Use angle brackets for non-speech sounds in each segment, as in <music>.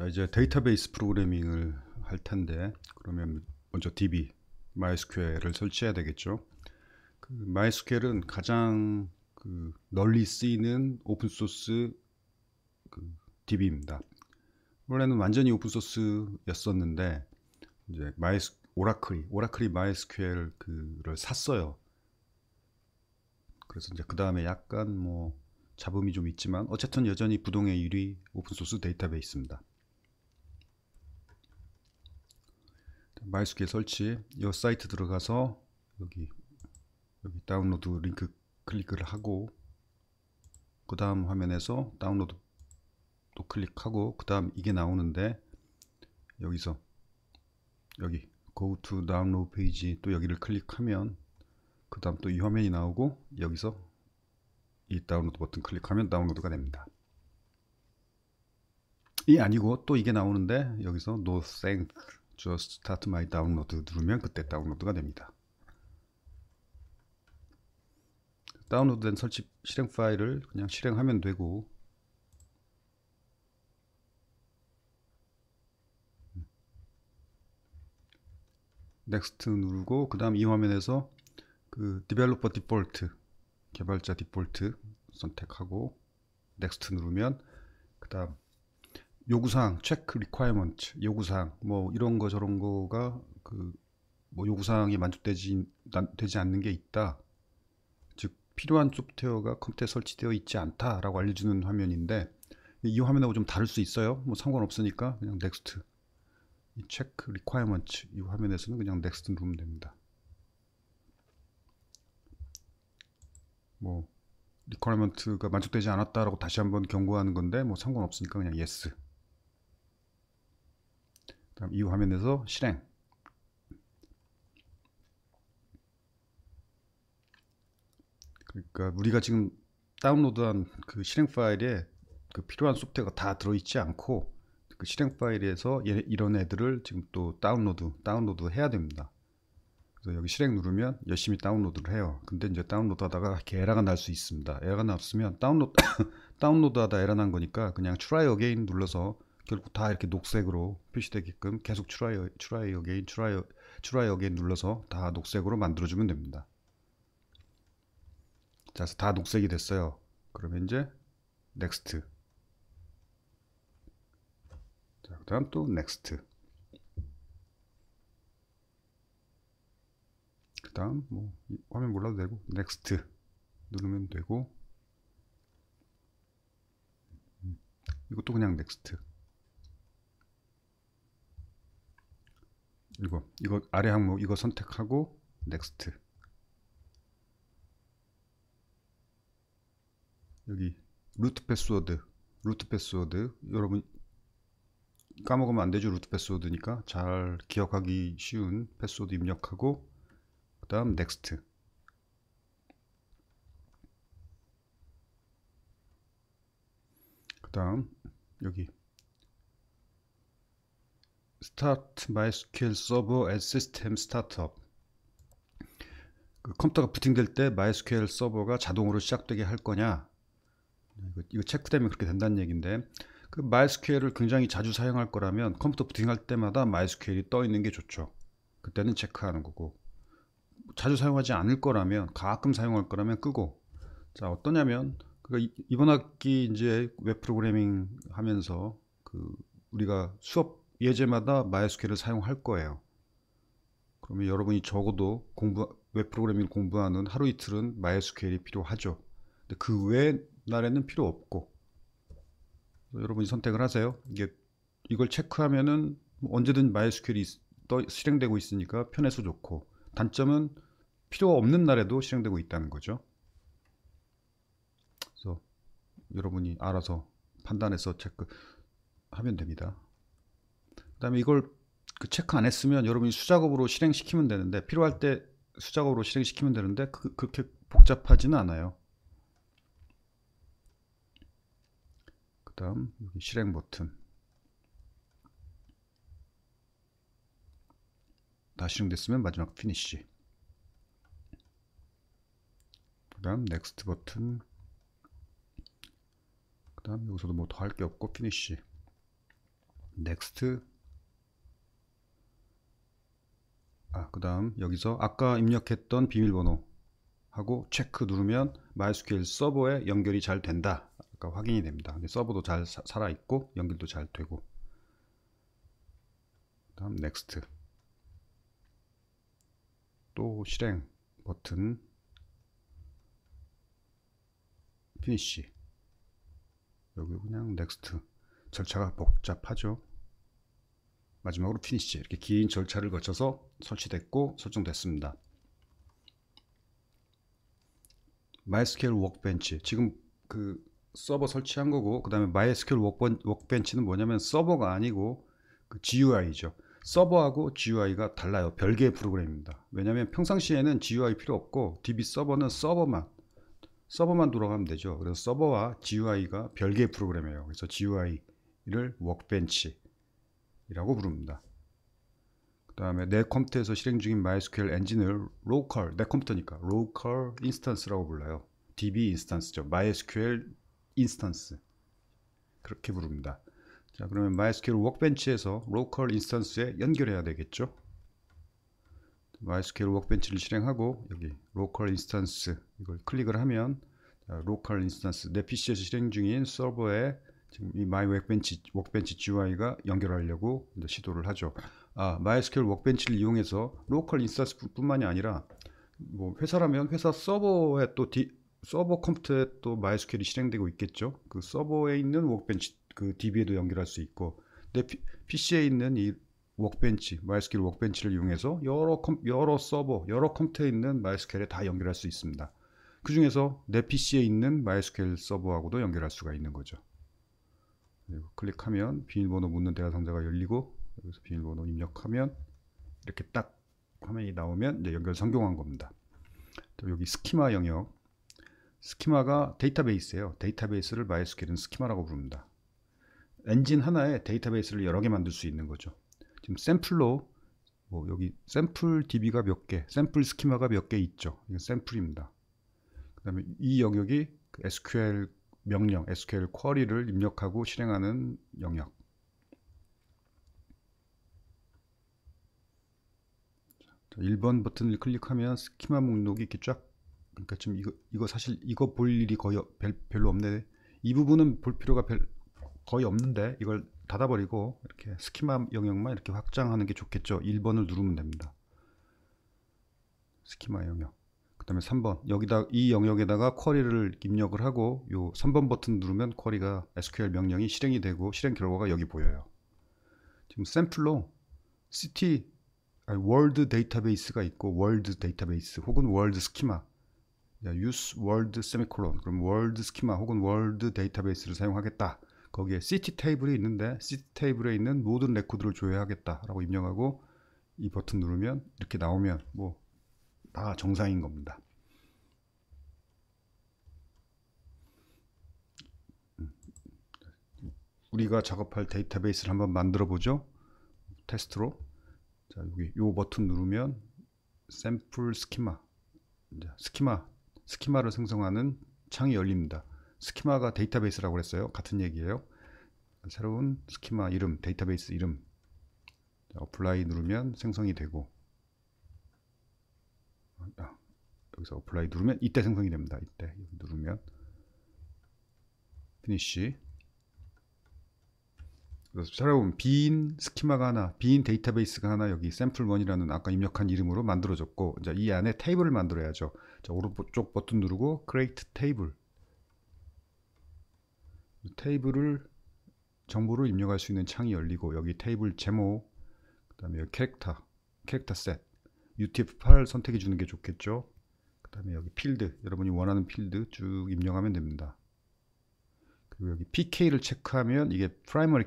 자 이제 데이터베이스 프로그래밍을 할 텐데 그러면 먼저 DB MySQL을 설치해야 되겠죠. 그 MySQL은 가장 그 널리 쓰이는 오픈 소스 그 DB입니다. 원래는 완전히 오픈 소스였었는데 이제 마이스 오라클이 오라클이 MySQL 그 샀어요. 그래서 이제 그 다음에 약간 뭐 잡음이 좀 있지만 어쨌든 여전히 부동의 1위 오픈소스 데이터베이스입니다. 마이스퀘 설치 이 사이트 들어가서 여기 여기 다운로드 링크 클릭을 하고 그 다음 화면에서 다운로드 또 클릭하고 그 다음 이게 나오는데 여기서 여기 go to download 페이지 또 여기를 클릭하면 그 다음 또 이 화면이 나오고 여기서 이 다운로드 버튼 클릭하면 다운로드가 됩니다 이 아니고 또 이게 나오는데 여기서 no thanks just start my download 누르면 그때 다운로드가 됩니다. 다운로드된 설치 실행 파일을 그냥 실행하면 되고 넥스트 누르고 그 다음 이 화면에서 그 디벨로퍼 디폴트 개발자 디폴트 선택하고 넥스트 누르면 그 다음 요구사항, 체크 리퀘어먼트, 요구사항 뭐 이런 거 저런 거가 그 뭐 요구사항이 만족되지 되지 않는 게 있다. 즉 필요한 소프트웨어가 컴퓨터에 설치되어 있지 않다라고 알려주는 화면인데 이 화면하고 좀 다를 수 있어요. 뭐 상관없으니까 그냥 넥스트 이 체크 리퀘어먼트 이 화면에서는 그냥 넥스트 누르면 됩니다. 뭐 리퀘어먼트가 만족되지 않았다라고 다시 한번 경고하는 건데 뭐 상관없으니까 그냥 예스 yes. 다음 이 화면에서 실행 그러니까 우리가 지금 다운로드한 그 실행 파일에 그 필요한 소프트웨어가 다 들어있지 않고 그 실행 파일에서 얘, 예, 이런 애들을 지금 또 다운로드 다운로드 해야 됩니다. 그래서 여기 실행 누르면 열심히 다운로드를 해요. 근데 이제 다운로드 하다가 에러가 날 수 있습니다. 에러가 났으면 다운로드 <coughs> 다운로드 하다 에러 난 거니까 그냥 try again 눌러서 결국 다 이렇게 녹색으로 표시되게끔 계속 try, try again, try, try a g a 눌러서 다 녹색으로 만들어주면 됩니다. 자, 다 녹색이 됐어요. 그러면 이제 넥스트. 자, 그 다음 또 넥스트. 그 다음 뭐 화면 몰라도 되고 넥스트 누르면 되고 음, 이것도 그냥 넥스트. 이거 이거 아래 항목 이거 선택하고 넥스트 여기 루트 패스워드 루트 패스워드 여러분 까먹으면 안 되죠 루트 패스워드니까 잘 기억하기 쉬운 패스워드 입력하고 그 다음 넥스트 그 다음 여기 start MySQL Server as System Startup 그 컴퓨터가 부팅될 때 MySQL 서버가 자동으로 시작되게 할 거냐 네, 이거, 이거 체크되면 그렇게 된다는 얘기인데 그 MySQL을 굉장히 자주 사용할 거라면 컴퓨터 부팅할 때마다 MySQL이 떠 있는 게 좋죠 그때는 체크하는 거고 자주 사용하지 않을 거라면 가끔 사용할 거라면 끄고 자 어떠냐면 그 이번 학기 이제 웹 프로그래밍 하면서 그 우리가 수업 예제마다 MySQL을 사용할 거예요. 그러면 여러분이 적어도 공부, 웹 프로그래밍 공부하는 하루 이틀은 MySQL이 필요하죠. 근데 그외 날에는 필요 없고 여러분이 선택을 하세요. 이게 이걸 체크하면은 언제든 MySQL이 떠, 실행되고 있으니까 편해서 좋고 단점은 필요 없는 날에도 실행되고 있다는 거죠. 그래서 여러분이 알아서 판단해서 체크하면 됩니다. 그다음에 이걸 그 체크 안 했으면 여러분이 수작업으로 실행시키면 되는데 필요할 때 수작업으로 실행시키면 되는데 그, 그렇게 복잡하지는 않아요. 그다음 여기 실행 버튼 다 실행됐으면 마지막 피니쉬 그 다음 넥스트 버튼 그 다음 여기서도 뭐 더 할 게 없고 피니쉬 넥스트 아, 그 다음 여기서 아까 입력했던 비밀번호 하고 체크 누르면 MySQL 서버에 연결이 잘 된다 아까 확인이 됩니다 서버도 잘 살아있고 연결도 잘 되고 그 다음 넥스트 또 실행 버튼 피니쉬 여기 그냥 넥스트 절차가 복잡하죠 마지막으로 피니시 이렇게 긴 절차를 거쳐서 설치됐고 설정됐습니다. MySQL 워크벤치 지금 그 서버 설치한 거고 그 다음에 MySQL 워크벤치는 뭐냐면 서버가 아니고 그 GUI죠. 서버하고 GUI가 달라요. 별개의 프로그램입니다. 왜냐하면 평상시에는 GUI 필요 없고 DB 서버는 서버만 서버만 돌아가면 되죠. 그래서 서버와 GUI가 별개의 프로그램이에요. 그래서 GUI를 워크벤치 이라고 부릅니다. 그 다음에 내 컴퓨터에서 실행 중인 MySQL 엔진을 로컬, 내 컴퓨터니까 로컬 인스턴스라고 불러요. DB 인스턴스죠. MySQL 인스턴스. 그렇게 부릅니다. 자, 그러면 MySQL 워크벤치에서 로컬 인스턴스에 연결해야 되겠죠. MySQL 워크벤치를 실행하고 여기 로컬 인스턴스 이걸 클릭을 하면 로컬 인스턴스 내 PC에서 실행 중인 서버에 지금 이 마이 웹벤치 워크벤치 GUI가 연결하려고 시도를 하죠. 아, MySQL 워벤치를 이용해서 로컬 인스턴스뿐만이 아니라 뭐 회사라면 회사 서버에 또 디, 서버 컴퓨터에 또 MySQL이 실행되고 있겠죠. 그 서버에 있는 워벤치그 DB에도 연결할 수 있고 내 PC에 있는 이워벤치 MySQL 워벤치를 이용해서 여러 컴, 여러 서버, 여러 컴퓨터에 있는 MySQL에 다 연결할 수 있습니다. 그 중에서 내 PC에 있는 MySQL 서버하고도 연결할 수가 있는 거죠. 그리고 클릭하면 비밀번호 묻는 대화 상자가 열리고 여기서 비밀번호 입력하면 이렇게 딱 화면이 나오면 이제 연결 성공한 겁니다. 또 여기 스키마 영역 스키마가 데이터베이스예요. 데이터베이스를 마이스QL은 스키마라고 부릅니다. 엔진 하나에 데이터베이스를 여러 개 만들 수 있는 거죠. 지금 샘플로 뭐 여기 샘플 DB가 몇 개, 샘플 스키마가 몇 개 있죠. 이건 샘플입니다. 그 다음에 이 영역이 그 SQL 명령, SQL 쿼리를 입력하고 실행하는 영역. 1번 버튼을 클릭하면 스키마 목록이 이렇게 쫙 그러니까 지금 이거, 이거 사실 이거 볼 일이 거의 별, 별로 없네. 이 부분은 볼 필요가 별, 거의 없는데 이걸 닫아버리고 이렇게 스키마 영역만 이렇게 확장하는 게 좋겠죠. 1번을 누르면 됩니다. 스키마 영역. 그다음에 3번 여기다 이 영역에다가 쿼리를 입력을 하고 요 3번 버튼 누르면 쿼리가 SQL 명령이 실행이 되고 실행 결과가 여기 보여요. 지금 샘플로 c i t 아니, 월드 데이터베이스가 있고 월드 데이터베이스 혹은 월드 스키마 use 월드 세미콜론 그럼 월드 스키마 혹은 월드 데이터베이스를 사용하겠다. 거기에 시티 테이블이 있는데 시티 테이블에 있는 모든 레코드를 조회하겠다라고 입력하고 이 버튼 누르면 이렇게 나오면 뭐다 정상인 겁니다. 음. 우리가 작업할 데이터베이스를 한번 만들어 보죠. 테스트로. 자, 여기 요 버튼 누르면 샘플 스키마. 스키마. 스키마를 생성하는 창이 열립니다. 스키마가 데이터베이스라고 그랬어요. 같은 얘기예요. 새로운 스키마 이름, 데이터베이스 이름. 자, 어플라이 누르면 생성이 되고 아, 여기서 어플라이 누르면 이때 생성이 됩니다. 이때 누르면 피니쉬 그래서 찾아보면 비인 스키마가 하나, 비인 데이터베이스가 하나 여기 샘플1이라는 아까 입력한 이름으로 만들어졌고 이제 이 안에 테이블을 만들어야죠. 자, 오른쪽 버튼 누르고 create 테이블 테이블을 정보를 입력할 수 있는 창이 열리고 여기 테이블 제목 그 다음에 캐릭터 캐릭터 셋 UTF-8 선택해 주는 게 좋겠죠. 그 다음에 여기 필드, 여러분이 원하는 필드 쭉 입력하면 됩니다. 그리고 여기 PK를 체크하면 이게 프라이 m a r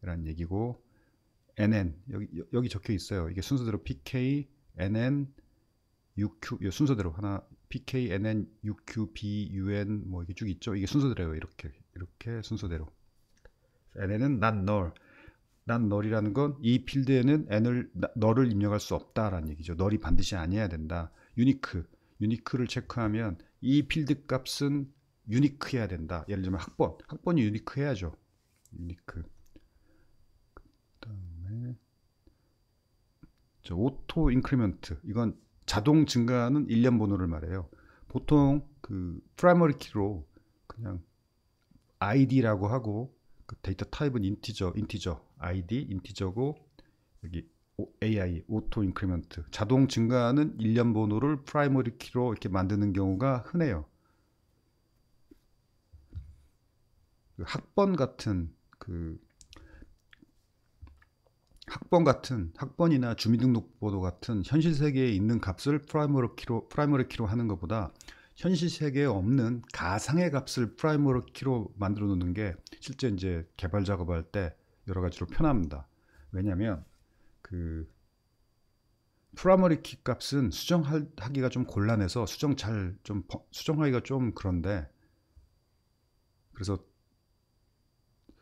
라는 얘기고 NN, 여기, 여기 적혀 있어요. 이게 순서대로 PK, NN, UQ, 순서대로 하나 PK, NN, UQ, B, UN 뭐 이게 쭉 있죠. 이게 순서대로예요. 이렇게, 이렇게 순서대로. NN은 not null. 난 널이라는 건 이 필드에는 n을 너를 입력할 수 없다라는 얘기죠. 널이 반드시 아니어야 된다. 유니크 유니크를 체크하면 이 필드 값은 유니크해야 된다. 예를 들면 학번 학번이 유니크해야죠. 유니크 그다음에 저 오토 인크리먼트 이건 자동 증가하는 일련 번호를 말해요. 보통 그 프라이머리 키로 그냥 id라고 하고 데이터 타입은 인티저, 인티저 id 인티저고 여기 AI 오토 인크리먼트 자동 증가하는 일련 번호를 프라이머리 키로 이렇게 만드는 경우가 흔해요. 그 학번 같은 그 학번 같은 학번이나 주민등록번호 같은 현실 세계에 있는 값을 프라이머리 키로 프라이머리 키로 하는 것보다 현실 세계에 없는 가상의 값을 프라이머리 키로 만들어 놓는 게 실제 이제 개발 작업할 때 여러 가지로 편합니다. 왜냐하면 그 프라머리 키 값은 수정하기가 좀 곤란해서 수정 잘 좀 수정하기가 좀 그런데 그래서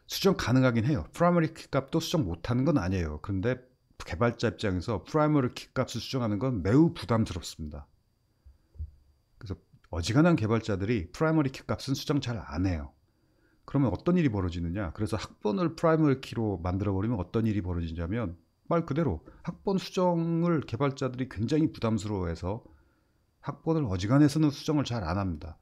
수정 가능하긴 해요. 프라이머리 키 값도 수정 못하는 건 아니에요. 그런데 개발자 입장에서 프라이머리 키 값을 수정하는 건 매우 부담스럽습니다. 그래서 어지간한 개발자들이 프라이머리 키 값은 수정 잘 안 해요. 그러면 어떤 일이 벌어지느냐? 그래서 학번을 프라이멀 키로 만들어 버리면 어떤 일이 벌어지냐면 말 그대로 학번 수정을 개발자들이 굉장히 부담스러워해서 학번을 어지간해서는 수정을 잘 안 합니다.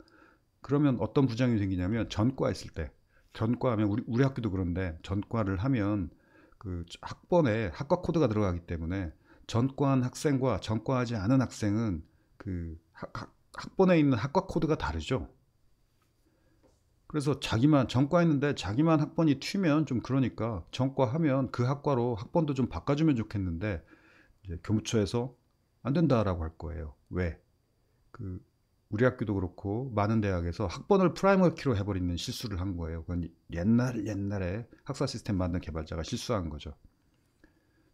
그러면 어떤 부장이 생기냐면 전과 있을 때 전과 하면 우리 우리 학교도 그런데 전과를 하면 그 학번에 학과 코드가 들어가기 때문에 전과한 학생과 전과하지 않은 학생은 그 학, 학, 학번에 있는 학과 코드가 다르죠. 그래서 자기만 전과 했는데 자기만 학번이 튀면 좀 그러니까 전과 하면 그 학과로 학번도 좀 바꿔주면 좋겠는데 이제 교무처에서 안 된다라고 할 거예요. 왜? 그 우리 학교도 그렇고 많은 대학에서 학번을 프라이머키로 해버리는 실수를 한 거예요. 그건 옛날 옛날에 학사 시스템 만든 개발자가 실수한 거죠.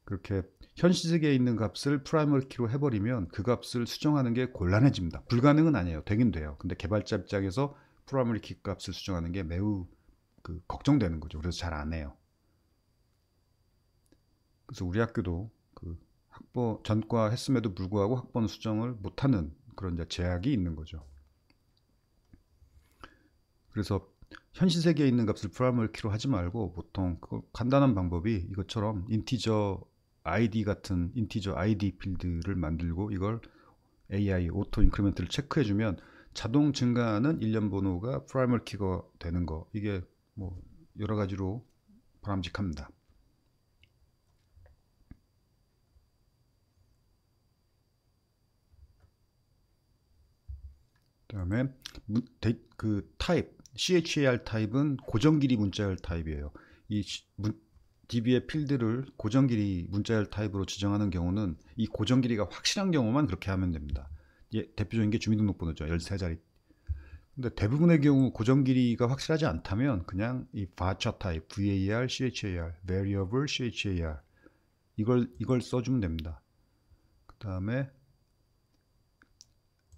그렇게 현시직에 있는 값을 프라이머키로 해버리면 그 값을 수정하는 게 곤란해집니다. 불가능은 아니에요. 되긴 돼요. 근데 개발자 입장에서 프라이머리 키 값을 수정하는 게 매우 그 걱정되는 거죠. 그래서 잘 안 해요. 그래서 우리 학교도 그 학번 전과 했음에도 불구하고 학번 수정을 못하는 그런 이제 제약이 있는 거죠. 그래서 현실 세계에 있는 값을 프라이머리 키로 하지 말고 보통 그 간단한 방법이 이것처럼 인티저 id 같은 인티저 id 필드를 만들고 이걸 AI 오토 인크리멘트를 체크해주면 자동 증가하는 일련 번호가 프라이멀 키가 되는 거 이게 뭐 여러 가지로 바람직합니다. 그다음에 그 타입 char 타입은 고정 길이 문자열 타입이에요. 이 DB의 필드를 고정 길이 문자열 타입으로 지정하는 경우는 이 고정 길이가 확실한 경우만 그렇게 하면 됩니다. 예, 대표적인 게 주민등록번호죠. 13자리. 근데 대부분의 경우 고정 길이가 확실하지 않다면 그냥 이 v a r 타입 var, char, variable, char 이걸 이걸 써주면 됩니다. 그 다음에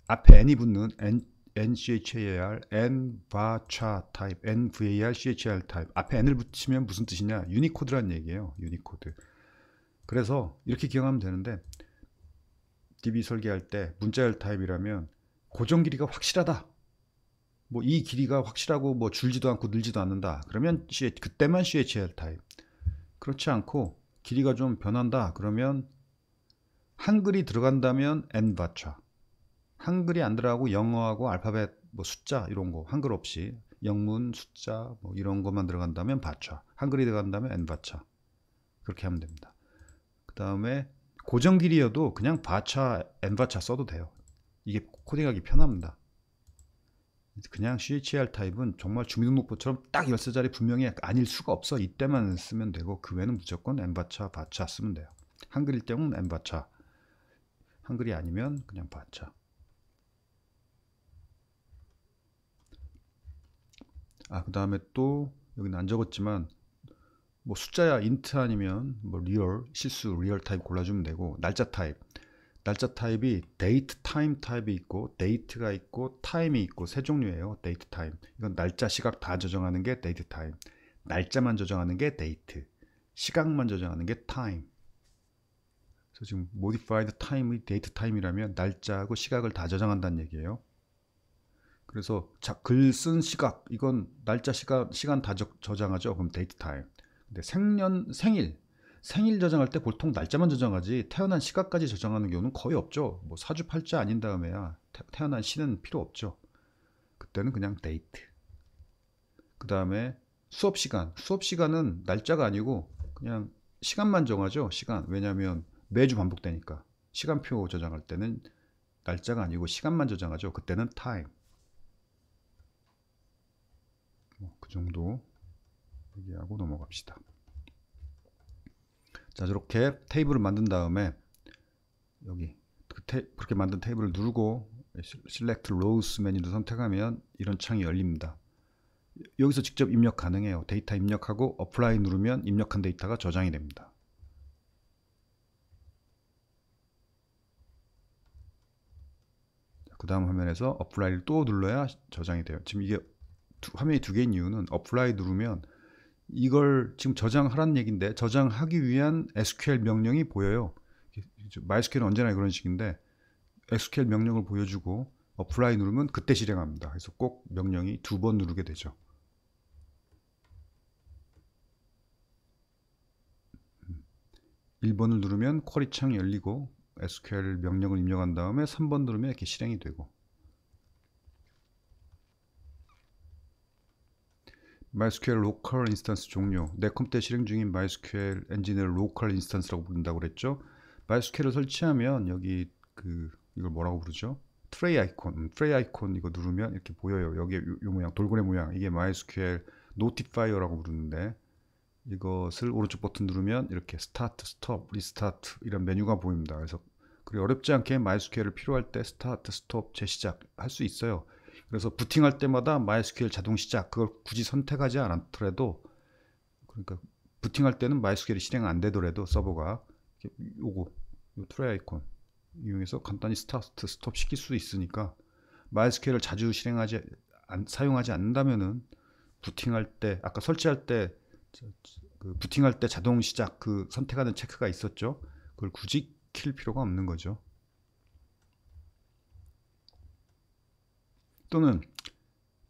앞에 n이 붙는 n NCHAR, NVACHA 타입, NVAR, CHR 타입 앞에 N을 붙이면 무슨 뜻이냐? 유니코드란 얘기예요. 유니코드. 그래서 이렇게 기억하면 되는데 DB 설계할 때 문자열 타입이라면 고정 길이가 확실하다. 뭐 이 길이가 확실하고 뭐 줄지도 않고 늘지도 않는다. 그러면 CH, 그때만 CHL 타입. 그렇지 않고 길이가 좀 변한다. 그러면 한글이 들어간다면 n 바차. 한글이 안 들어가고 영어하고 알파벳 뭐 숫자 이런 거 한글 없이 영문 숫자 뭐 이런 것만 들어간다면 바차. 한글이 들어간다면 n 바차. 그렇게 하면 됩니다. 그 다음에 고정 길이여도 그냥 바차, 엠바차 써도 돼요. 이게 코딩하기 편합니다. 그냥 CHR 타입은 정말 주민등록부처럼 딱 열세 자리 분명히 아닐 수가 없어. 이때만 쓰면 되고 그 외에는 무조건 엠바차 바차 쓰면 돼요. 한글일 때는 엠바차 한글이 아니면 그냥 바차. 아, 그 다음에 또 여기는 안 적었지만 뭐 숫자야 인트 아니면 뭐 리얼 실수 리얼 타입 골라주면 되고 날짜 타입 날짜 타입이 데이트 타임 타입이 있고 데이트가 있고 타임이 있고 세 종류예요 데이트 타임 이건 날짜 시각 다 저장하는 게 데이트 타임 날짜만 저장하는 게 데이트 시각만 저장하는 게 타임 그래서 지금 m o d i f i e time이 데이트 타임이라면 날짜하고 시각을 다 저장한다는 얘기예요 그래서 글쓴 시각 이건 날짜 시간 시간 다 저장하죠 그럼 데이트 타임 근데 네, 생년 생일 생일 저장할 때 보통 날짜만 저장하지 태어난 시각까지 저장하는 경우는 거의 없죠. 뭐 사주팔자 아닌 다음에야 태, 어난 시는 필요 없죠. 그때는 그냥 데이트. 그 다음에 수업 시간. 수업 시간은 날짜가 아니고 그냥 시간만 정하죠. 시간. 왜냐하면 매주 반복되니까. 시간표 저장할 때는 날짜가 아니고 시간만 저장하죠. 그때는 타임. 뭐그 정도 포기하고 넘어갑시다. 자, 이렇게 테이블을 만든 다음에 여기 그 테, 그렇게 만든 테이블을 누르고 Select Rows 메뉴를 선택하면 이런 창이 열립니다. 여기서 직접 입력 가능해요. 데이터 입력하고 Apply 누르면 입력한 데이터가 저장이 됩니다. 그 다음 화면에서 Apply를 또 눌러야 저장이 돼요. 지금 이게 두, 화면이 두 개인 이유는 Apply 누르면 이걸 지금 저장하라는 얘기인데 저장하기 위한 SQL 명령이 보여요. MySQL은 언제나 그런 식인데 SQL 명령을 보여주고 apply 누르면 그때 실행합니다. 그래서 꼭 명령이 두 번 누르게 되죠. 1번을 누르면 쿼리 창이 열리고 SQL 명령을 입력한 다음에 3번 누르면 이렇게 실행이 되고 MySQL 로컬 인스턴스 종료. 내 컴퓨터에 실행 중인 MySQL 엔진을 로컬 인스턴스라고 부른다고 그랬죠. MySQL을 설치하면 여기 그 이걸 뭐라고 부르죠? 트레이 아이콘, 음, 트레이 아이콘 이거 누르면 이렇게 보여요. 여기 요, 요 모양, 돌고래 모양. 이게 MySQL 노티파이어라고 부르는데 이것을 오른쪽 버튼 누르면 이렇게 스타트, 스톱, 리스타트 이런 메뉴가 보입니다. 그래서 그리고 어렵지 않게 MySQL을 필요할 때 스타트, 스톱, 재시작 할 수 있어요. 그래서 부팅할 때마다 MySQL 자동 시작 그걸 굳이 선택하지 않더라도 그러니까 부팅할 때는 MySQL이 실행 안 되더라도 서버가 요거 요 트레이 아이콘 이용해서 간단히 스타트 스톱 시킬 수 있으니까 MySQL을 자주 실행하지 안, 사용하지 않는다면은 부팅할 때 아까 설치할 때 그 부팅할 때 자동 시작 그 선택하는 체크가 있었죠. 그걸 굳이 킬 필요가 없는 거죠. 또는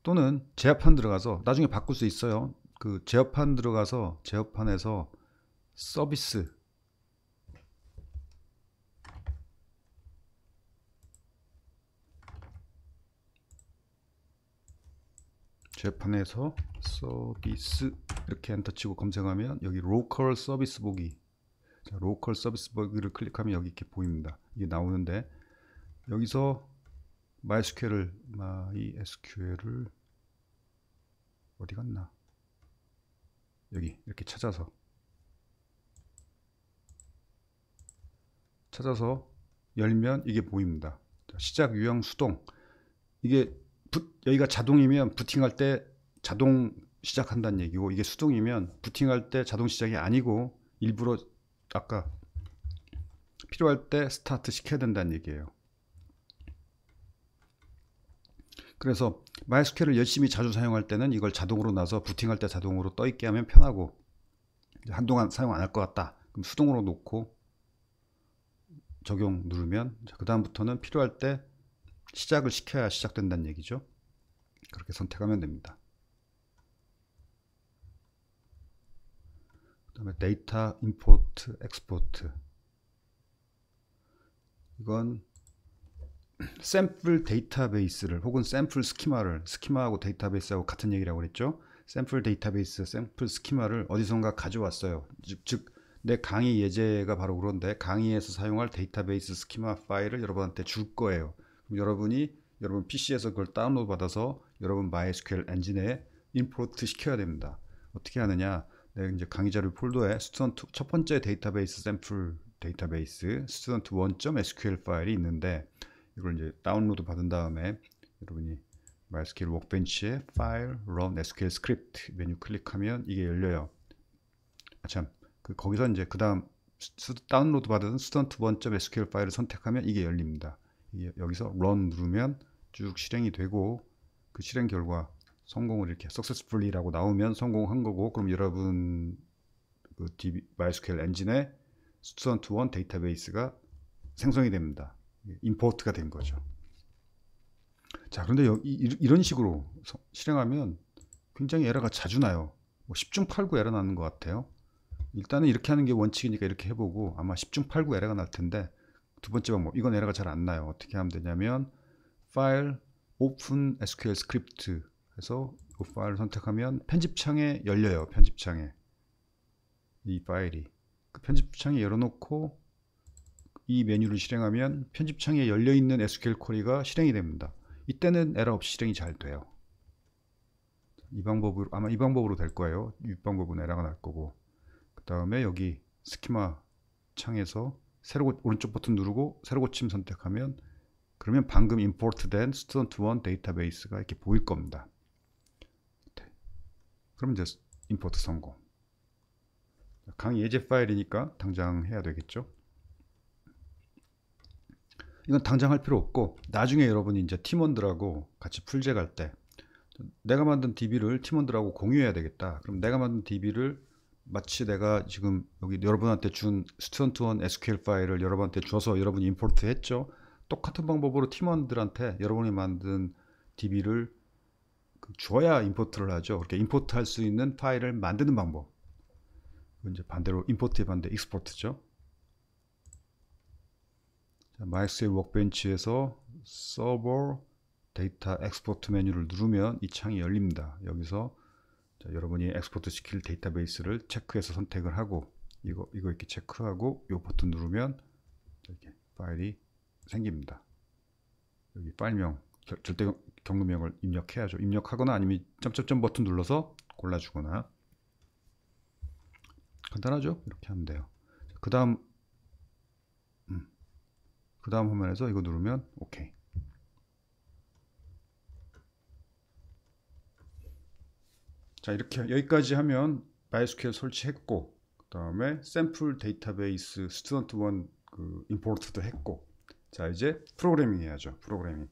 또는 제어판 들어가서 나중에 바꿀 수 있어요. 그 제어판 들어가서 제어판에서 서비스 제판에서 서비스 이렇게 엔터 치고 검색하면 여기 로컬 서비스 보기 자, 로컬 서비스 보기를 클릭하면 여기 이렇게 보입니다 이게 나오는데 여기서 MySQL을 MySQL을 어디 갔나? 여기 이렇게 찾아서 찾아서 열면 이게 보입니다. 시작 유형 수동 이게 부, 여기가 자동이면 부팅할 때 자동 시작한다는 얘기고 이게 수동이면 부팅할 때 자동 시작이 아니고 일부러 아까 필요할 때 스타트 시켜야 된다는 얘기예요. 그래서 MySQL을 열심히 자주 사용할 때는 이걸 자동으로 놔서 부팅할 때 자동으로 떠있게 하면 편하고 한동안 사용 안 할 것 같다. 그럼 수동으로 놓고 적용 누르면 그 다음부터는 필요할 때 시작을 시켜야 시작된다는 얘기죠. 그렇게 선택하면 됩니다. 그 다음에 데이터 임포트 엑스포트 이건 샘플 데이터베이스를 혹은 샘플 스키마를 스키마하고 데이터베이스하고 같은 얘기라고 그랬죠. 샘플 데이터베이스, 샘플 스키마를 어디선가 가져왔어요. 즉, 내 강의 예제가 바로 그런데 강의에서 사용할 데이터베이스 스키마 파일을 여러분한테 줄 거예요. 그럼 여러분이 여러분 PC에서 그걸 다운로드 받아서 여러분 MySQL 엔진에 임포트 시켜야 됩니다. 어떻게 하느냐? 내 이제 강의 자료 폴더에 스튜던트 첫 번째 데이터베이스 샘플 데이터베이스 스튜던트 1.sql 파일이 있는데 이걸 이제 다운로드 받은 다음에 여러분이 MySQL 워크벤치에 파일 run SQL Script 메뉴 클릭하면 이게 열려요. 아참 그 거기서 이제 그 다음 다운로드 받은 student1. SQL 파일을 선택하면 이게 열립니다. 이게 여기서 run 누르면 쭉 실행이 되고 그 실행 결과 성공을 이렇게 successfully라고 나오면 성공한 거고 그럼 여러분 그 MySQL 엔진에 student1 데이터베이스가 생성이 됩니다. 예, 임포트가 된 거죠. 자, 그런데 여, 이, 이런 식으로 실행하면 굉장히 에러가 자주 나요. 뭐 10중 8구 에러 나는 것 같아요. 일단은 이렇게 하는 게 원칙이니까 이렇게 해보고 아마 10중 8구 에러가 날 텐데 두 번째 방법, 이건 에러가 잘 안 나요. 어떻게 하면 되냐면 파일 오픈 SQL 스크립트 해서 이 파일을 선택하면 편집창에 열려요. 편집창에 이 파일이 그 편집창에 열어놓고 이 메뉴를 실행하면 편집창에 열려있는 SQL 쿼리가 실행이 됩니다. 이때는 에러 없이 실행이 잘 돼요. 이 방법으로 아마 이 방법으로 될 거예요. 윗방법은 에러가 날 거고 그 다음에 여기 스키마 창에서 새로 고, 오른쪽 버튼 누르고 새로 고침 선택하면 그러면 방금 import된 student1 데이터베이스가 이렇게 보일 겁니다. 네. 그럼 이제 import 성공. 강의 예제 파일이니까 당장 해야 되겠죠. 이건 당장 할 필요 없고 나중에 여러분이 이제 팀원들하고 같이 풀제 갈때 내가 만든 DB를 팀원들하고 공유해야 되겠다. 그럼 내가 만든 DB를 마치 내가 지금 여기 여러분한테 준스턴트원 SQL 파일을 여러분한테 줘서 여러분이 임포트 했죠. 똑같은 방법으로 팀원들한테 여러분이 만든 DB를 그 줘야 임포트를 하죠. 그렇게 임포트 할 수 있는 파일을 만드는 방법. 이제 반대로 임포트의 반대 익스포트죠. 마이스의 워크벤치에서 서버 데이터 엑스포트 메뉴를 누르면 이 창이 열립니다. 여기서 자, 여러분이 엑스포트 시킬 데이터베이스를 체크해서 선택을 하고 이거 이거 이렇게 체크하고 이 버튼 누르면 이렇게 파일이 생깁니다. 여기 파일명 결, 절대 경로명을 입력해야죠. 입력하거나 아니면 점점점 버튼 눌러서 골라주거나 간단하죠? 이렇게 하면 돼요. 그 다음 그 다음 화면에서 이거 누르면 오케이. 자 이렇게 여기까지 하면 MySQL 설치했고 그 다음에 샘플 데이터베이스 스튜던트 원그 임포트도 했고 자 이제 프로그래밍 해야죠 프로그래밍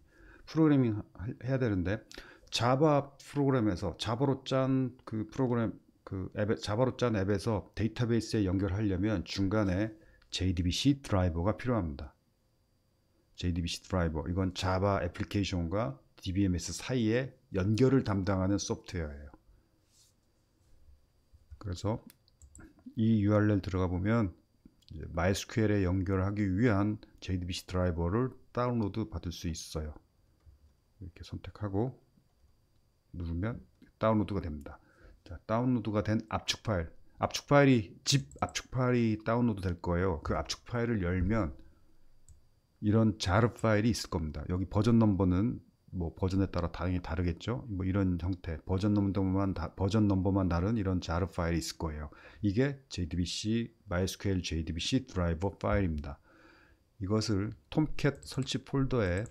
프로그래밍 해야 되는데 자바 프로그램에서 자바로 짠 그 프로그램 그 앱에, 자바로 짠 앱에서 데이터베이스에 연결하려면 중간에 JDBC 드라이버가 필요합니다 JDBC 드라이버 이건 자바 애플리케이션과 DBMS 사이에 연결을 담당하는 소프트웨어예요. 그래서 이 URL 들어가 보면 MySQL에 연결하기 위한 JDBC 드라이버를 다운로드 받을 수 있어요. 이렇게 선택하고 누르면 다운로드가 됩니다. 자, 다운로드가 된 압축 파일. 압축 파일이 집 압축 파일이 다운로드 될 거예요. 그 압축 파일을 열면 이런 자르 파일이 있을 겁니다. 여기 버전 넘버는 뭐 버전에 따라 당연히 다르겠죠. 뭐 이런 형태 버전 넘버만 다, 버전 넘버만 다른 이런 자르 파일이 있을 거예요. 이게 JDBC MySQL JDBC 드라이버 파일입니다. 이것을 톰캣 설치 폴더에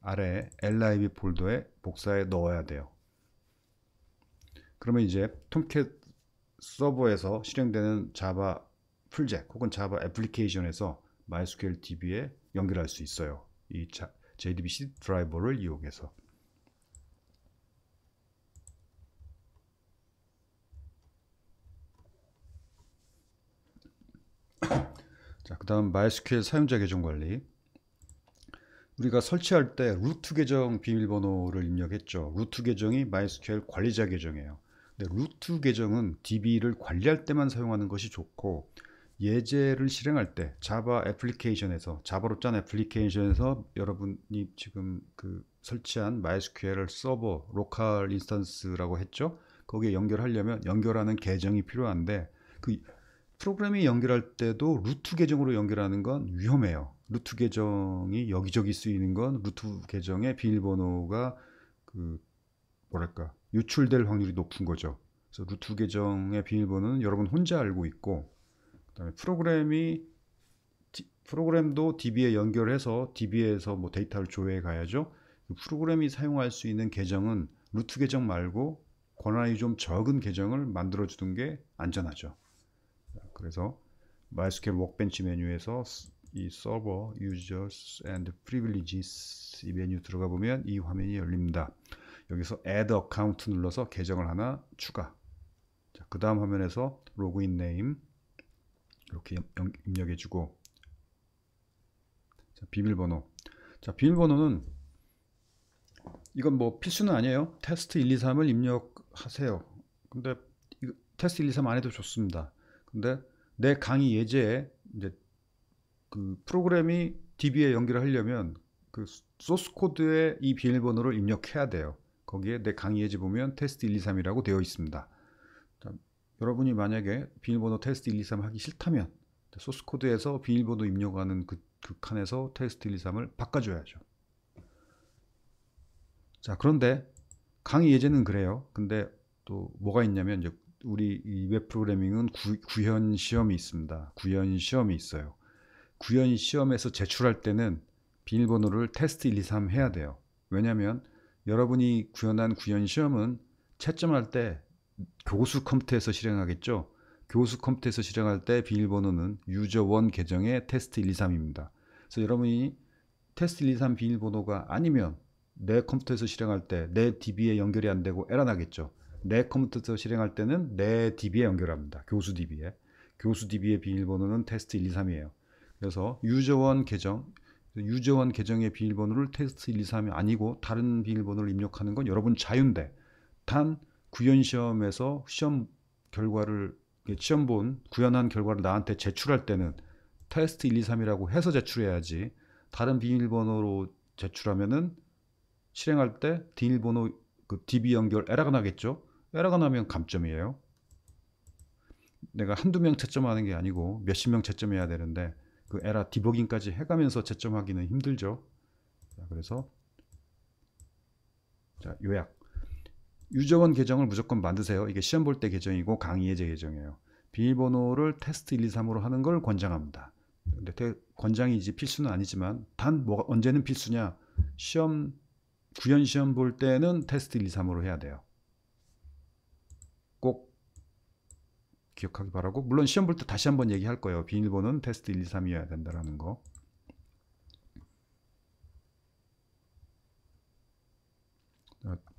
아래 lib 폴더에 복사해 넣어야 돼요. 그러면 이제 톰캣 서버에서 실행되는 자바 풀잭 혹은 자바 애플리케이션에서 MySQL DB에 연결할 수 있어요. 이 JDBC 드라이버를 이용해서. <clears throat> 자, 그다음 MySQL 사용자 계정 관리. 우리가 설치할 때 루트 계정 비밀번호를 입력했죠. 루트 계정이 MySQL 관리자 계정이에요. 근데 루트 계정은 DB를 관리할 때만 사용하는 것이 좋고 예제를 실행할 때 자바 애플리케이션에서 자바로 짠 애플리케이션에서 여러분이 지금 그 설치한 MySQL 서버 로컬 인스턴스라고 했죠. 거기에 연결하려면 연결하는 계정이 필요한데 그 프로그램이 연결할 때도 루트 계정으로 연결하는 건 위험해요. 루트 계정이 여기저기 쓰이는 건 루트 계정의 비밀번호가 그 뭐랄까 유출될 확률이 높은 거죠. 그래서 루트 계정의 비밀번호는 여러분 혼자 알고 있고 다음에 프로그램이 프로그램도 DB에 연결해서 DB에서 뭐 데이터를 조회해 가야죠. 프로그램이 사용할 수 있는 계정은 루트 계정 말고 권한이 좀 적은 계정을 만들어 주는 게 안전하죠. 그래서 MySQL 워크벤치 메뉴에서 이 서버 users and privileges 이 메뉴 들어가 보면 이 화면이 열립니다. 여기서 add account 눌러서 계정을 하나 추가. 자, 그다음 화면에서 로그인 네임 이렇게 입력해주고 자, 비밀번호 자 비밀번호는 이건 뭐 필수는 아니에요 테스트 1, 2, 3을 입력하세요 근데 이거, 테스트 1, 2, 3안 해도 좋습니다 근데 내 강의 예제에 이제 그 프로그램이 DB에 연결을 하려면 그 소스 코드에 이 비밀번호를 입력해야 돼요 거기에 내 강의 예제 보면 테스트 1, 2, 3이라고 되어 있습니다 여러분이 만약에 비밀번호 테스트 1, 2, 3 하기 싫다면 소스 코드에서 비밀번호 입력하는 그, 그 칸에서 테스트 1, 2, 3을 바꿔줘야죠. 자 그런데 강의 예제는 그래요. 근데 또 뭐가 있냐면 이제 우리 웹 프로그래밍은 구, 현 시험이 있습니다. 구현 시험이 있어요. 구현 시험에서 제출할 때는 비밀번호를 테스트 1, 2, 3 해야 돼요. 왜냐하면 여러분이 구현한 구현 시험은 채점할 때 교수 컴퓨터에서 실행하겠죠. 교수 컴퓨터에서 실행할 때 비밀번호는 유저원 계정의 테스트 123입니다. 그래서 여러분이 테스트 123 비밀번호가 아니면 내 컴퓨터에서 실행할 때 내 DB에 연결이 안 되고 에러 나겠죠. 내 컴퓨터에서 실행할 때는 내 DB에 연결합니다. 교수 DB에. 교수 DB의 비밀번호는 테스트 123이에요. 그래서 유저원 계정, 유저원 계정의 비밀번호를 테스트 123이 아니고 다른 비밀번호를 입력하는 건 여러분 자유인데 단 구현 시험에서 시험 결과를 시험 본 구현한 결과를 나한테 제출할 때는 테스트 1, 2, 3이라고 해서 제출해야지 다른 비밀번호로 제출하면은 실행할 때 비밀번호 그 DB 연결 에러가 나겠죠. 에러가 나면 감점이에요. 내가 한두 명 채점하는 게 아니고 몇십 명 채점해야 되는데 그 에러 디버깅까지 해가면서 채점하기는 힘들죠. 자, 그래서 자, 요약. 유저원 계정을 무조건 만드세요. 이게 시험 볼 때 계정이고 강의에 제 계정이에요. 비밀번호를 테스트 1, 2, 3으로 하는 걸 권장합니다. 근데 권장이 이제 필수는 아니지만 단 뭐가 언제는 필수냐? 시험 구현 시험 볼 때는 테스트 1, 2, 3으로 해야 돼요. 꼭 기억하기 바라고 물론 시험 볼 때 다시 한번 얘기할 거예요. 비밀번호는 테스트 1, 2, 3이어야 된다라는 거.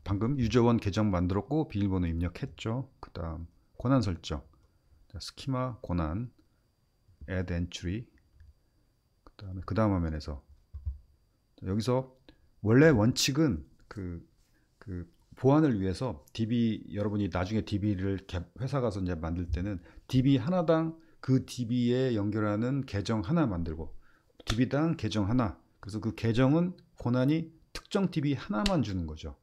방금 유저원 계정 만들었고 비밀번호 입력했죠. 그 다음 권한 설정 스키마 권한 add entry 그 다음에 그 다음 화면에서 여기서 원래 원칙은 그, 그 보안을 위해서 DB 여러분이 나중에 DB를 회사 가서 이제 만들 때는 DB 하나당 그 DB에 연결하는 계정 하나 만들고 DB당 계정 하나 그래서 그 계정은 권한이 특정 DB 하나만 주는 거죠.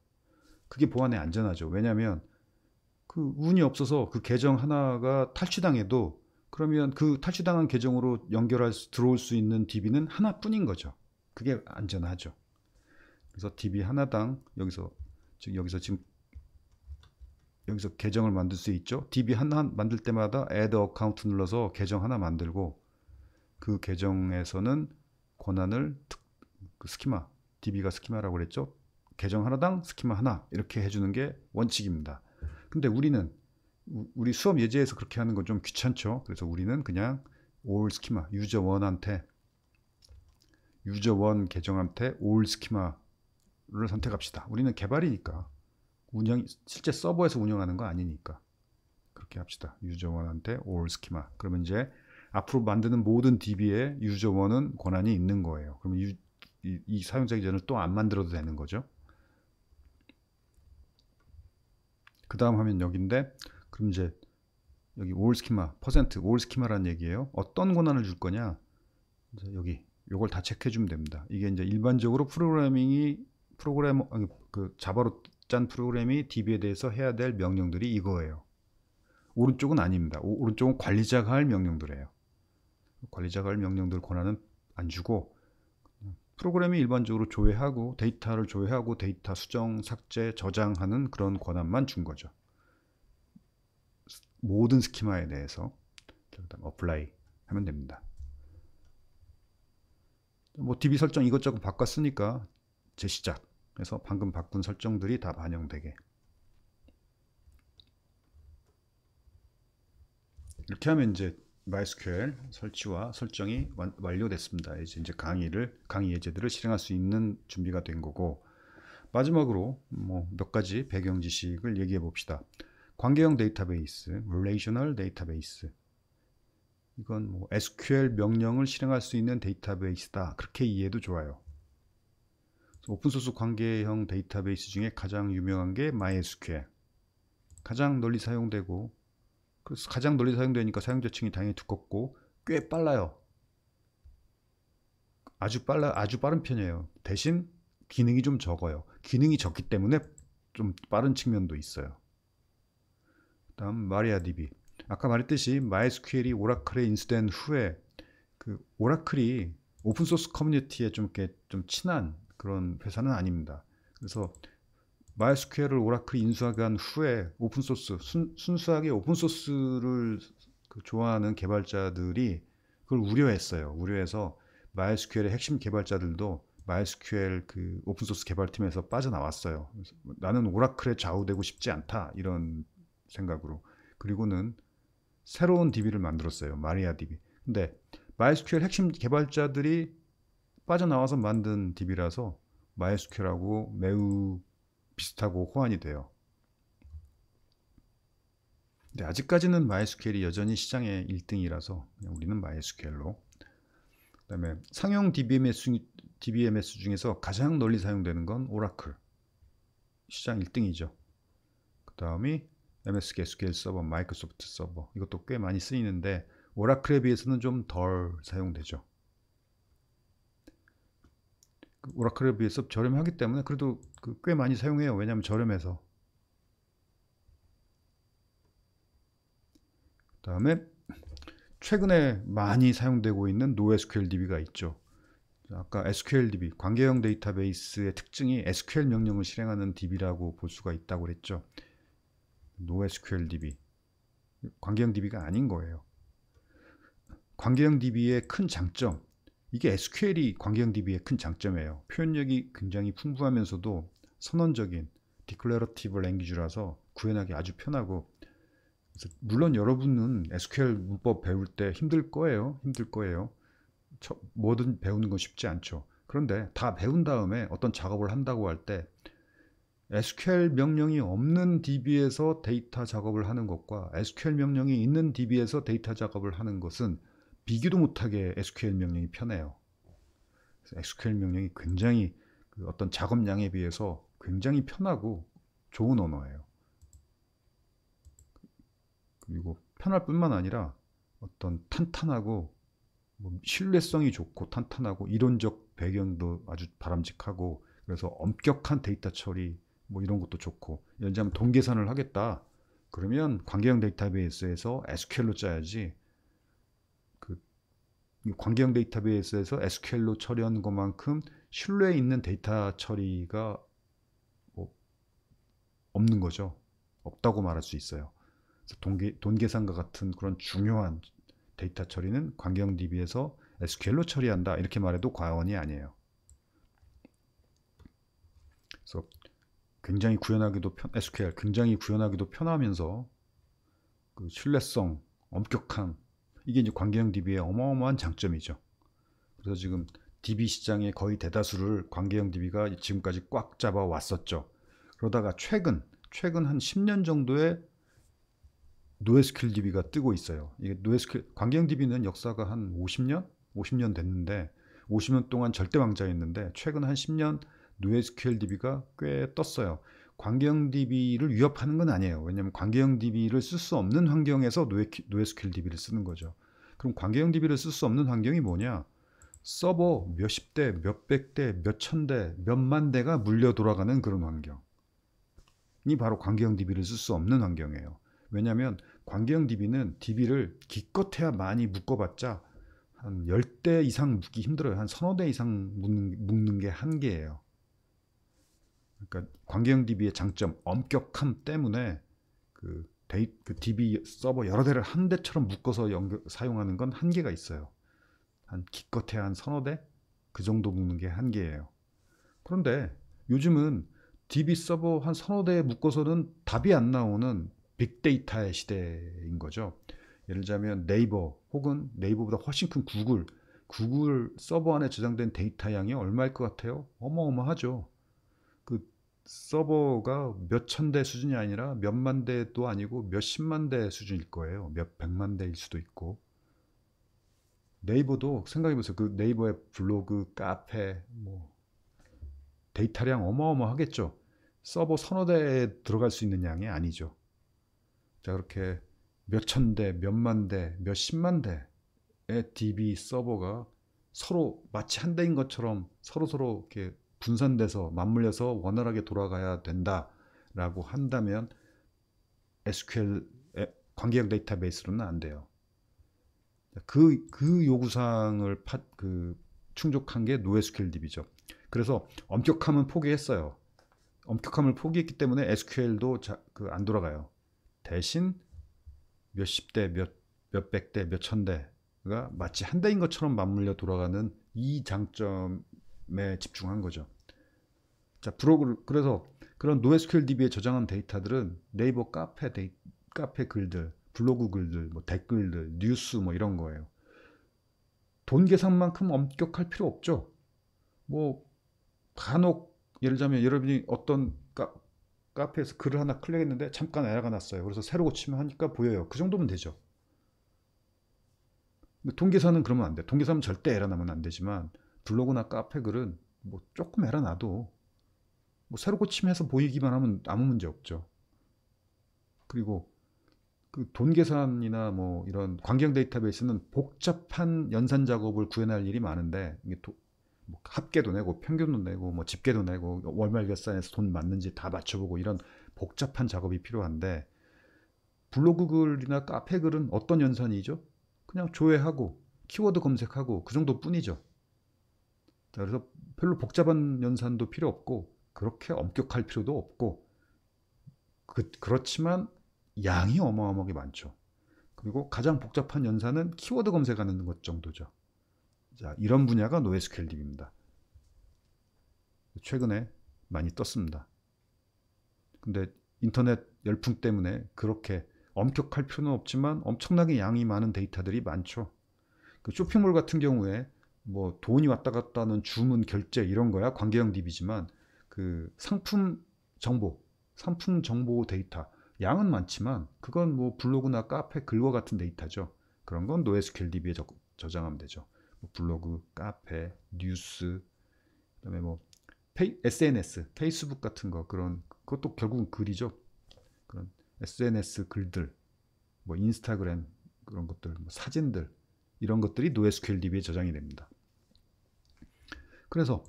그게 보안에 안전하죠. 왜냐하면 그 운이 없어서 그 계정 하나가 탈취당해도 그러면 그 탈취당한 계정으로 연결할 수, 들어올 수 있는 DB는 하나뿐인 거죠. 그게 안전하죠. 그래서 DB 하나당 여기서 즉 여기서 지금 여기서 계정을 만들 수 있죠. DB 하나 만들 때마다 add account 눌러서 계정 하나 만들고 그 계정에서는 권한을 특, 그 스키마 DB가 스키마라고 그랬죠. 계정 하나당 스키마 하나 이렇게 해주는 게 원칙입니다. 근데 우리는 우리 수업 예제에서 그렇게 하는 건 좀 귀찮죠. 그래서 우리는 그냥 올 스키마 유저원한테 유저원 계정한테 올 스키마를 선택합시다. 우리는 개발이니까 운영 실제 서버에서 운영하는 거 아니니까 그렇게 합시다. 유저원한테 올 스키마. 그러면 이제 앞으로 만드는 모든 DB에 유저원은 권한이 있는 거예요. 그러면 유, 이, 이 사용자 계정을 또 안 만들어도 되는 거죠. 그 다음 화면 여기인데 그럼 이제 여기 월 스키마 퍼센트 월 스키마라는 얘기예요. 어떤 권한을 줄 거냐? 여기 요걸 다 체크해 주면 됩니다. 이게 이제 일반적으로 프로그래밍이 프로그래머 그 자바로 짠 프로그램이 DB에 대해서 해야 될 명령들이 이거예요. 오른쪽은 아닙니다. 오, 른쪽은 관리자가 할 명령들이에요. 관리자가 할 명령들 권한은 안 주고 프로그램이 일반적으로 조회하고 데이터를 조회하고 데이터 수정, 삭제, 저장하는 그런 권한만 준 거죠. 모든 스키마에 대해서 그다음 어플라이 하면 됩니다. 뭐 DB 설정 이것저것 바꿨으니까 재시작 해서 방금 바꾼 설정들이 다 반영되게 이렇게 하면 이제 MySQL 설치와 설정이 완, 완료됐습니다. 이제 이제 강의를 강의 예제들을 실행할 수 있는 준비가 된 거고 마지막으로 뭐몇 가지 배경 지식을 얘기해 봅시다. 관계형 데이터베이스, relational 데이터베이스. 이건 뭐 SQL 명령을 실행할 수 있는 데이터베이스다. 그렇게 이해해도 좋아요. 오픈소스 관계형 데이터베이스 중에 가장 유명한 게 MySQL. 가장 널리 사용되고 그래서 가장 널리 사용되니까 사용자층이 당연히 두껍고 꽤 빨라요. 아주 빨라 아주 빠른 편이에요. 대신 기능이 좀 적어요. 기능이 적기 때문에 좀 빠른 측면도 있어요. 다음 마리아DB. 아까 말했듯이 MySQL이 오라클에 인수된 후에 그 오라클이 오픈소스 커뮤니티에 좀 이렇게 좀 친한 그런 회사는 아닙니다. 그래서 마이스퀘어를 오라클 인수하게 한 후에 오픈소스 순, 순수하게 오픈소스를 그 좋아하는 개발자들이 그걸 우려했어요. 우려해서 마이스퀘어의 핵심 개발자들도 마이스 q l 그 오픈소스 개발팀에서 빠져나왔어요. 나는 오라클에 좌우되고 싶지 않다 이런 생각으로 그리고는 새로운 DB를 만들었어요. 마리아 DB. 근데 마이스 q l 핵심 개발자들이 빠져나와서 만든 DB라서 마이스 q l 하고 매우 비슷하고 호환이 돼요. 근데 네, 아직까지는 마이스QL이 여전히 시장의 1등이라서 우리는 마이스QL로 그다음에 상용 DBMS, DBMS 중에서 가장 널리 사용되는 건 오라클 시장 1등이죠. 그 다음이 MS k SQL 서버, 마이크로소프트 서버 이것도 꽤 많이 쓰이는데 오라클에 비해서는 좀 덜 사용되죠. 그 오라클에 비해서 저렴하기 때문에 그래도 그꽤 많이 사용해요. 왜냐하면 저렴해서. 그 다음에 최근에 많이 사용되고 있는 NoSQL DB가 있죠. 아까 SQL DB, 관계형 데이터베이스의 특징이 SQL 명령을 실행하는 DB라고 볼 수가 있다고 그랬죠. NoSQL DB. 관계형 DB가 아닌 거예요. 관계형 DB의 큰 장점, 이게 SQL이 관계형DB의 큰 장점이에요. 표현력이 굉장히 풍부하면서도 선언적인 디클레러티브 랭귀지라서 구현하기 아주 편하고 물론 여러분은 SQL 문법 배울 때 힘들 거예요. 힘들 거예요. 뭐든 배우는 건 쉽지 않죠. 그런데 다 배운 다음에 어떤 작업을 한다고 할 때 SQL 명령이 없는 DB에서 데이터 작업을 하는 것과 SQL 명령이 있는 DB에서 데이터 작업을 하는 것은 비교도 못하게 SQL 명령이 편해요. SQL 명령이 굉장히 그 어떤 작업량에 비해서 굉장히 편하고 좋은 언어예요. 그리고 편할 뿐만 아니라 어떤 탄탄하고 뭐 신뢰성이 좋고 탄탄하고 이론적 배경도 아주 바람직하고 그래서 엄격한 데이터 처리 뭐 이런 것도 좋고 연장 동계산을 하겠다 그러면 관계형 데이터베이스에서 SQL로 짜야지 관계형 데이터베이스에서 SQL로 처리한 것만큼 신뢰 있는 데이터 처리가 뭐 없는 거죠. 없다고 말할 수 있어요. 돈계, 돈계산과 같은 그런 중요한 데이터 처리는 관계형 DB에서 SQL로 처리한다 이렇게 말해도 과언이 아니에요. 그래서 굉장히 구현하기도 편, SQL 굉장히 구현하기도 편하면서 그 신뢰성 엄격한 이게 이제 관계형 DB의 어마어마한 장점이죠. 그래서 지금 DB 시장의 거의 대다수를 관계형 DB가 지금까지 꽉 잡아 왔었죠. 그러다가 최근 최근 한 10년 정도에 노에스킬 DB가 뜨고 있어요. 이게 노에스킬 관계형 DB는 역사가 한 50년, 50년 됐는데 50년 동안 절대 왕자였는데 최근 한 10년 노에스킬 DB가 꽤 떴어요. 광경 DB를 위협하는 건 아니에요. 왜냐하면 광경 DB를 쓸 수 없는 환경에서 노에, 스 q l DB를 쓰는 거죠. 그럼 광경 DB를 쓸 수 없는 환경이 뭐냐? 서버 몇십 대, 몇백 대, 몇천 대, 몇만 대가 물려 돌아가는 그런 환경이 바로 광경 DB를 쓸 수 없는 환경이에요. 왜냐하면 광경 DB는 DB를 기껏해야 많이 묶어봤자 한 10대 이상 묶기 힘들어요. 한 서너 대 이상 묶는, 묶는 게 한계예요. 그러니까 관계형 DB의 장점 엄격함 때문에 그, 데이, 그 DB 서버 여러 대를 한 대처럼 묶어서 연결, 사용하는 건 한계가 있어요. 한 기껏해야 한 서너 대 그 정도 묶는 게 한계예요. 그런데 요즘은 DB 서버 한 서너 대 묶어서는 답이 안 나오는 빅데이터의 시대인 거죠. 예를 들자면 네이버 혹은 네이버보다 훨씬 큰 구글 구글 서버 안에 저장된 데이터 양이 얼마일 것 같아요? 어마어마하죠. 서버가 몇천 대 수준이 아니라 몇만 대도 아니고 몇 십만 대 수준일 거예요. 몇 백만 대일 수도 있고. 네이버도 생각해 보세요. 그 네이버의 블로그, 카페, 뭐 데이터량 어마어마하겠죠. 서버 서너 대에 들어갈 수 있는 양이 아니죠. 자, 그렇게 몇천 대, 몇만 대, 몇 십만 대의 DB 서버가 서로 마치 한 대인 것처럼 서로 서로 이렇게 분산돼서 맞물려서 원활하게 돌아가야 된다라고 한다면 SQL 관계형 데이터베이스로는 안 돼요. 그, 그 요구사항을 파, 그 충족한 게 NoSQL DB죠. 그래서 엄격함은 포기했어요. 엄격함을 포기했기 때문에 SQL도 자, 그안 돌아가요. 대신 몇십 대, 몇, 몇백 대, 몇천 대가 마치 한 대인 것처럼 맞물려 돌아가는 이장점 집중한 거죠. 자, 브로그 를 그래서 그런 노에스큐엘 DB에 저장한 데이터들은 네이버 카페 데이, 카페 글들, 블로그 글들, 뭐 댓글들, 뉴스 뭐 이런 거예요. 돈 계산만큼 엄격할 필요 없죠. 뭐 간혹 예를 들자면 여러분이 어떤 카, 카페에서 글을 하나 클릭했는데 잠깐 에러가 났어요. 그래서 새로 고치면 하니까 보여요. 그 정도면 되죠. 근데 통계사는 그러면 안 돼. 통계사는 절대 에러 나면 안 되지만 블로그나 카페 글은 뭐 조금 해라놔도 뭐 새로 고침해서 보이기만 하면 아무 문제 없죠. 그리고 그 돈 계산이나 뭐 이런 광경 데이터베이스는 복잡한 연산 작업을 구현할 일이 많은데 이게 도, 뭐 합계도 내고 평균도 내고 뭐 집계도 내고 월말 결산에서 돈 맞는지 다 맞춰보고 이런 복잡한 작업이 필요한데 블로그 글이나 카페 글은 어떤 연산이죠? 그냥 조회하고 키워드 검색하고 그 정도뿐이죠. 그래서 별로 복잡한 연산도 필요 없고 그렇게 엄격할 필요도 없고 그, 그렇지만 양이 어마어마하게 많죠. 그리고 가장 복잡한 연산은 키워드 검색하는 것 정도죠. 자, 이런 분야가 노에스켈 l 입니다 최근에 많이 떴습니다. 근데 인터넷 열풍 때문에 그렇게 엄격할 필요는 없지만 엄청나게 양이 많은 데이터들이 많죠. 그 쇼핑몰 같은 경우에 뭐 돈이 왔다 갔다 하는 주문 결제 이런 거야 관계형 DB지만 그 상품 정보 상품 정보 데이터 양은 많지만 그건 뭐 블로그나 카페 글과 같은 데이터죠 그런 건 NoSQL DB에 저, 저장하면 되죠 뭐 블로그 카페 뉴스 그다음에 뭐 페이, SNS 페이스북 같은 거 그런 그것도 결국은 글이죠 그런 SNS 글들 뭐 인스타그램 그런 것들 뭐 사진들 이런 것들이 NoSQL DB에 저장이 됩니다. 그래서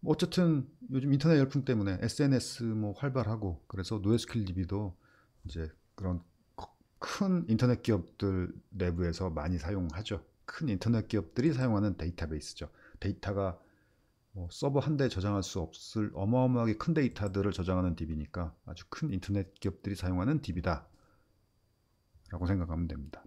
뭐 어쨌든 요즘 인터넷 열풍 때문에 SNS 뭐 활발하고 그래서 노예스킬 DB도 이제 그런 큰 인터넷 기업들 내부에서 많이 사용하죠. 큰 인터넷 기업들이 사용하는 데이터베이스죠. 데이터가 뭐 서버 한 대 저장할 수 없을 어마어마하게 큰 데이터들을 저장하는 DB니까 아주 큰 인터넷 기업들이 사용하는 DB다. 라고 생각하면 됩니다.